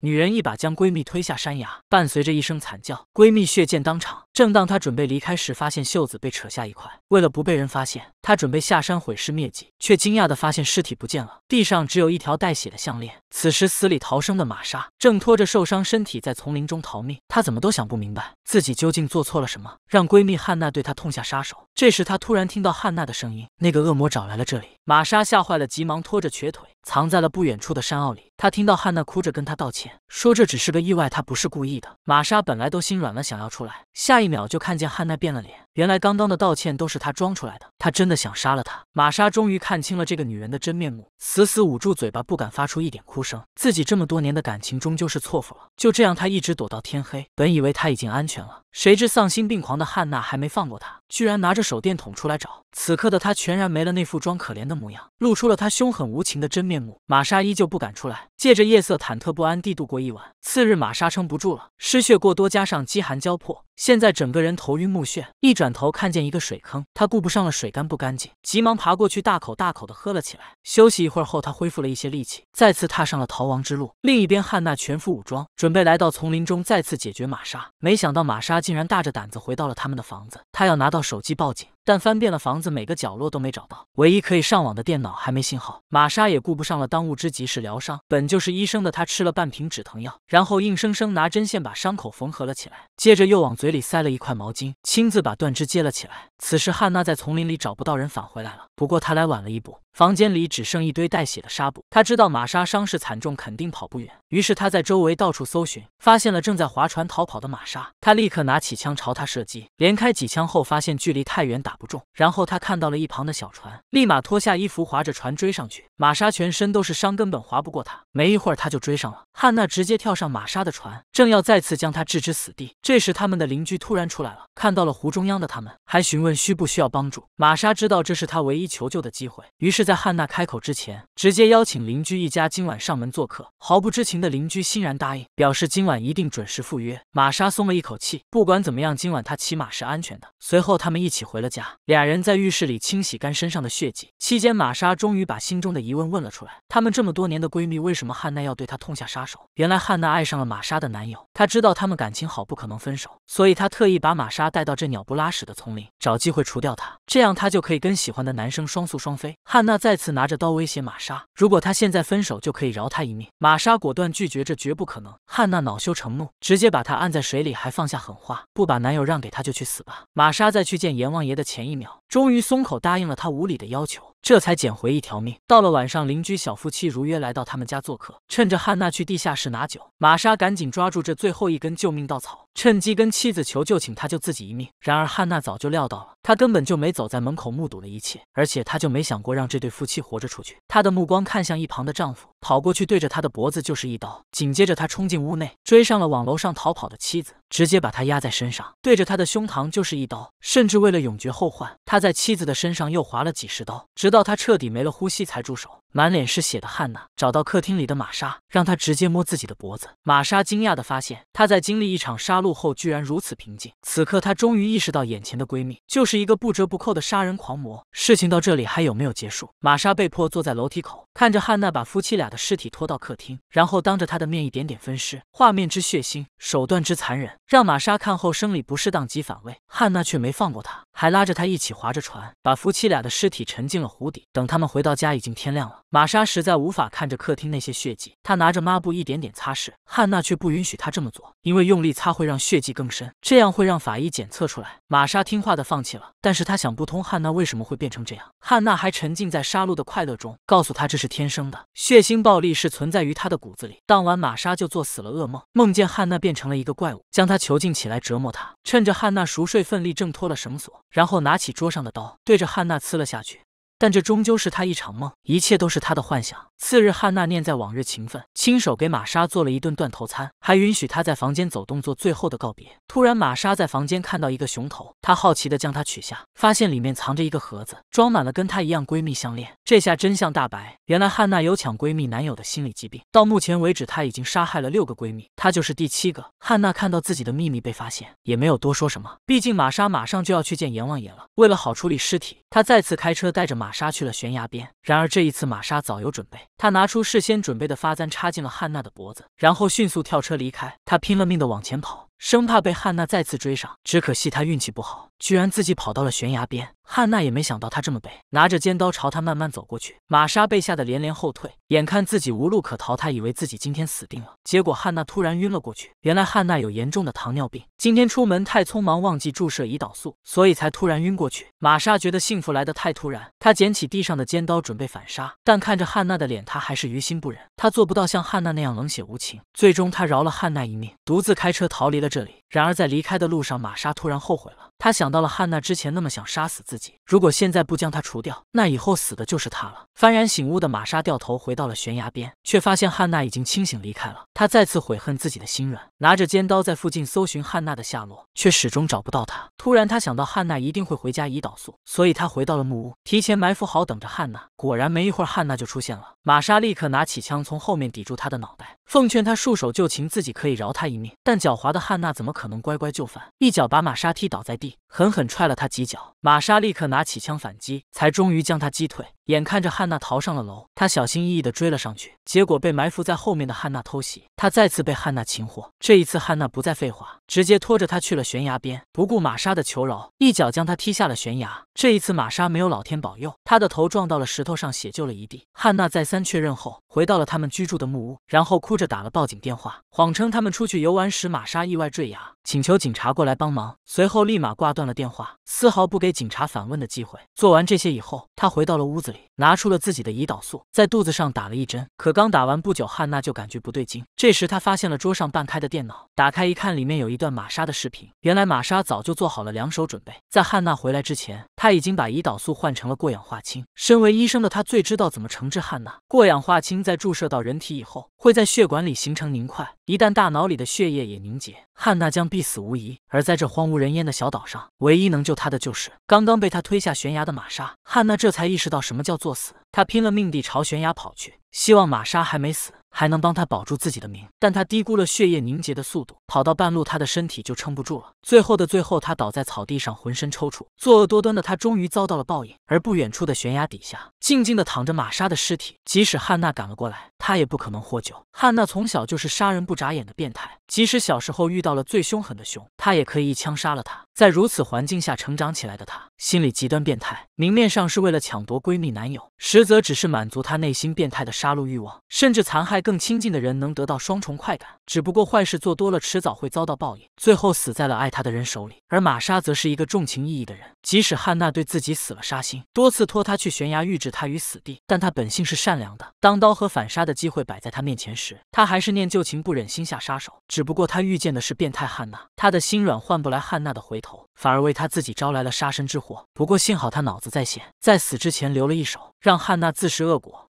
女人一把将闺蜜推下山崖，伴随着一声惨叫，闺蜜血溅当场。正当她准备离开时，发现袖子被扯下一块。为了不被人发现，她准备下山毁尸灭迹，却惊讶地发现尸体不见了，地上只有一条带血的项链。此时，死里逃生的玛莎正拖着受伤身体在丛林中逃命，她怎么都想不明白自己究竟做错了什么，让闺蜜汉娜对她痛下杀手。这时，她突然听到汉娜的声音：“那个恶魔找来了这里。”玛莎吓坏了，急忙拖着瘸腿。藏在了不远处的山坳里。他听到汉娜哭着跟他道歉，说这只是个意外，他不是故意的。玛莎本来都心软了，想要出来，下一秒就看见汉娜变了脸。原来刚刚的道歉都是她装出来的，她真的想杀了他。玛莎终于看清了这个女人的真面目，死死捂住嘴巴，不敢发出一点哭声。自己这么多年的感情终究是错付了。就这样，她一直躲到天黑。本以为他已经安全了。谁知丧心病狂的汉娜还没放过他，居然拿着手电筒出来找。此刻的他全然没了那副装可怜的模样，露出了他凶狠无情的真面目。玛莎依旧不敢出来，借着夜色忐忑不安地度过一晚。次日，玛莎撑不住了，失血过多加上饥寒交迫。现在整个人头晕目眩，一转头看见一个水坑，他顾不上了水干不干净，急忙爬过去，大口大口的喝了起来。休息一会儿后，他恢复了一些力气，再次踏上了逃亡之路。另一边，汉娜全副武装，准备来到丛林中再次解决玛莎。没想到玛莎竟然大着胆子回到了他们的房子，她要拿到手机报警。但翻遍了房子每个角落都没找到，唯一可以上网的电脑还没信号。玛莎也顾不上了，当务之急是疗伤。本就是医生的她吃了半瓶止疼药，然后硬生生拿针线把伤口缝合了起来，接着又往嘴里塞了一块毛巾，亲自把断肢接了起来。此时，汉娜在丛林里找不到人，返回来了。不过他来晚了一步，房间里只剩一堆带血的纱布。他知道玛莎伤势惨重，肯定跑不远，于是他在周围到处搜寻，发现了正在划船逃跑的玛莎。他立刻拿起枪朝他射击，连开几枪后发现距离太远打不中。然后他看到了一旁的小船，立马脱下衣服划着船追上去。玛莎全身都是伤，根本划不过他。没一会儿他就追上了。汉娜直接跳上玛莎的船，正要再次将他置之死地。这时他们的邻居突然出来了，看到了湖中央的他们，还询问需不需要帮助。玛莎知道这是他唯一。求救的机会，于是，在汉娜开口之前，直接邀请邻居一家今晚上门做客。毫不知情的邻居欣然答应，表示今晚一定准时赴约。玛莎松了一口气，不管怎么样，今晚她起码是安全的。随后，他们一起回了家，俩人在浴室里清洗干身上的血迹。期间，玛莎终于把心中的疑问问了出来：他们这么多年的闺蜜，为什么汉娜要对她痛下杀手？原来，汉娜爱上了玛莎的男友，她知道他们感情好，不可能分手，所以她特意把玛莎带到这鸟不拉屎的丛林，找机会除掉她，这样她就可以跟喜欢的男生。争双宿双飞，汉娜再次拿着刀威胁玛莎，如果她现在分手，就可以饶她一命。玛莎果断拒绝，这绝不可能。汉娜恼羞成怒，直接把她按在水里，还放下狠话，不把男友让给她就去死吧。玛莎在去见阎王爷的前一秒，终于松口答应了她无理的要求，这才捡回一条命。到了晚上，邻居小夫妻如约来到他们家做客，趁着汉娜去地下室拿酒，玛莎赶紧抓住这最后一根救命稻草。趁机跟妻子求救，请她救自己一命。然而汉娜早就料到了，她根本就没走，在门口目睹了一切，而且她就没想过让这对夫妻活着出去。她的目光看向一旁的丈夫。跑过去对着他的脖子就是一刀，紧接着他冲进屋内追上了往楼上逃跑的妻子，直接把他压在身上，对着他的胸膛就是一刀，甚至为了永绝后患，他在妻子的身上又划了几十刀，直到他彻底没了呼吸才住手。满脸是血的汉娜找到客厅里的玛莎，让她直接摸自己的脖子。玛莎惊讶的发现，她在经历一场杀戮后居然如此平静。此刻她终于意识到，眼前的闺蜜就是一个不折不扣的杀人狂魔。事情到这里还有没有结束？玛莎被迫坐在楼梯口，看着汉娜把夫妻俩的尸体拖到客厅，然后当着他的面一点点分尸，画面之血腥，手段之残忍，让玛莎看后生理不适，当即反胃。汉娜却没放过他。还拉着他一起划着船，把夫妻俩的尸体沉进了湖底。等他们回到家，已经天亮了。玛莎实在无法看着客厅那些血迹，她拿着抹布一点点擦拭。汉娜却不允许她这么做，因为用力擦会让血迹更深，这样会让法医检测出来。玛莎听话的放弃了，但是她想不通汉娜为什么会变成这样。汉娜还沉浸在杀戮的快乐中，告诉她这是天生的，血腥暴力是存在于她的骨子里。当晚，玛莎就做死了噩梦，梦见汉娜变成了一个怪物，将她囚禁起来折磨她。趁着汉娜熟睡，奋力挣脱了绳索。然后拿起桌上的刀，对着汉娜刺了下去。但这终究是她一场梦，一切都是她的幻想。次日，汉娜念在往日情分，亲手给玛莎做了一顿断头餐，还允许她在房间走动做最后的告别。突然，玛莎在房间看到一个熊头，她好奇地将它取下，发现里面藏着一个盒子，装满了跟她一样闺蜜项链。这下真相大白，原来汉娜有抢闺蜜男友的心理疾病。到目前为止，她已经杀害了六个闺蜜，她就是第七个。汉娜看到自己的秘密被发现，也没有多说什么，毕竟玛莎马上就要去见阎王爷了。为了好处理尸体，她再次开车带着玛。玛莎去了悬崖边，然而这一次，玛莎早有准备。她拿出事先准备的发簪，插进了汉娜的脖子，然后迅速跳车离开。她拼了命的往前跑。生怕被汉娜再次追上，只可惜她运气不好，居然自己跑到了悬崖边。汉娜也没想到她这么背，拿着尖刀朝她慢慢走过去。玛莎被吓得连连后退，眼看自己无路可逃，她以为自己今天死定了。结果汉娜突然晕了过去，原来汉娜有严重的糖尿病，今天出门太匆忙，忘记注射胰岛素，所以才突然晕过去。玛莎觉得幸福来得太突然，她捡起地上的尖刀准备反杀，但看着汉娜的脸，她还是于心不忍，她做不到像汉娜那样冷血无情。最终，她饶了汉娜一命，独自开车逃离了。这里。然而，在离开的路上，玛莎突然后悔了。她想到了汉娜之前那么想杀死自己，如果现在不将她除掉，那以后死的就是她了。幡然醒悟的玛莎掉头回到了悬崖边，却发现汉娜已经清醒离开了。她再次悔恨自己的心软，拿着尖刀在附近搜寻汉娜的下落，却始终找不到她。突然，她想到汉娜一定会回家胰岛素，所以她回到了木屋，提前埋伏好等着汉娜。果然，没一会儿汉娜就出现了。玛莎立刻拿起枪，从后面抵住她的脑袋。奉劝他束手就擒，自己可以饶他一命。但狡猾的汉娜怎么可能乖乖就范？一脚把玛莎踢倒在地，狠狠踹了他几脚。玛莎立刻拿起枪反击，才终于将他击退。眼看着汉娜逃上了楼，他小心翼翼地追了上去，结果被埋伏在后面的汉娜偷袭，他再次被汉娜擒获。这一次，汉娜不再废话，直接拖着他去了悬崖边，不顾玛莎的求饶，一脚将他踢下了悬崖。这一次，玛莎没有老天保佑，他的头撞到了石头上，血就了一地。汉娜再三确认后，回到了他们居住的木屋，然后哭。着打了报警电话，谎称他们出去游玩时玛莎意外坠崖，请求警察过来帮忙。随后立马挂断了电话，丝毫不给警察反问的机会。做完这些以后，他回到了屋子里，拿出了自己的胰岛素，在肚子上打了一针。可刚打完不久，汉娜就感觉不对劲。这时他发现了桌上半开的电脑，打开一看，里面有一段玛莎的视频。原来玛莎早就做好了两手准备，在汉娜回来之前。他已经把胰岛素换成了过氧化氢。身为医生的他最知道怎么惩治汉娜。过氧化氢在注射到人体以后，会在血管里形成凝块。一旦大脑里的血液也凝结，汉娜将必死无疑。而在这荒无人烟的小岛上，唯一能救她的就是刚刚被他推下悬崖的玛莎。汉娜这才意识到什么叫作死。他拼了命地朝悬崖跑去，希望玛莎还没死。还能帮他保住自己的命。但他低估了血液凝结的速度。跑到半路，他的身体就撑不住了。最后的最后，他倒在草地上，浑身抽搐。作恶多端的他，终于遭到了报应。而不远处的悬崖底下，静静的躺着玛莎的尸体。即使汉娜赶了过来，她也不可能获救。汉娜从小就是杀人不眨眼的变态，即使小时候遇到了最凶狠的熊，她也可以一枪杀了他。在如此环境下成长起来的她，心里极端变态。明面上是为了抢夺闺蜜男友，实则只是满足她内心变态的杀戮欲望，甚至残害。更亲近的人能得到双重快感，只不过坏事做多了，迟早会遭到报应，最后死在了爱他的人手里。而玛莎则是一个重情义义的人，即使汉娜对自己死了杀心，多次拖他去悬崖欲置他于死地，但他本性是善良的。当刀和反杀的机会摆在他面前时，他还是念旧情不忍心下杀手。只不过他遇见的是变态汉娜，他的心软换不来汉娜的回头，反而为他自己招来了杀身之祸。不过幸好他脑子在线，在死之前留了一手，让汉娜自食恶果。